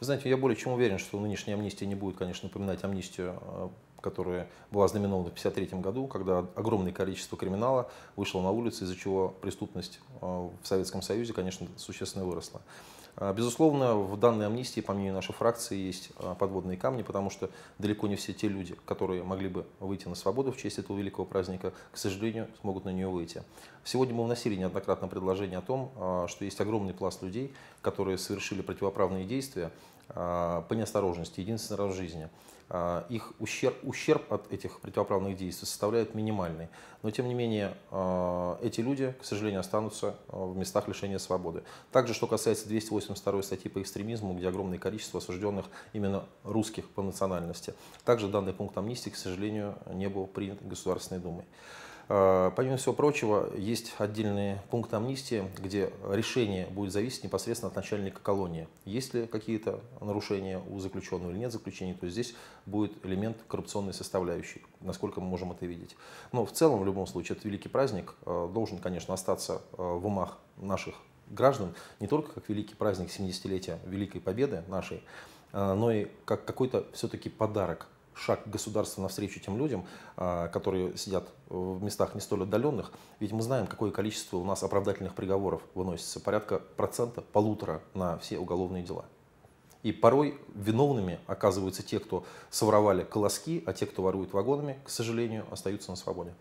Вы знаете, я более чем уверен, что нынешняя амнистия не будет, конечно, напоминать амнистию, э, которая была знаменована в 1953 году, когда огромное количество криминала вышло на улицы, из-за чего преступность э, в Советском Союзе, конечно, существенно выросла. А, безусловно, в данной амнистии, по мнению нашей фракции, есть а, подводные камни, потому что далеко не все те люди, которые могли бы выйти на свободу в честь этого великого праздника, к сожалению, смогут на нее выйти. Сегодня мы вносили неоднократно предложение о том, а, что есть огромный пласт людей, которые совершили противоправные действия, а, по неосторожности, единственный раз в жизни. А, их ущерб, ущерб от этих противоправных действий составляет минимальный. Но, тем не менее, а, эти люди, к сожалению, останутся в местах лишения свободы. Также, что касается 282 статьи по экстремизму, где огромное количество осужденных именно русских по национальности. Также данный пункт амнистии, к сожалению, не был принят Государственной Думой. Э, помимо всего прочего, есть отдельные пункты амнистии, где решение будет зависеть непосредственно от начальника колонии. Есть ли какие-то нарушения у заключенного или нет заключения, то здесь будет элемент коррупционной составляющей, насколько мы можем это видеть. Но в целом, в любом случае, этот великий праздник э, должен, конечно, остаться э, в умах наших граждан не только как великий праздник 70-летия Великой Победы нашей, но и как какой-то все-таки подарок шаг государства навстречу тем людям, а, которые сидят в местах не столь отдаленных. Ведь мы знаем, какое количество у нас оправдательных приговоров выносится. Порядка процента, полутора на все уголовные дела. И порой виновными оказываются те, кто своровали колоски, а те, кто ворует вагонами, к сожалению, остаются на свободе.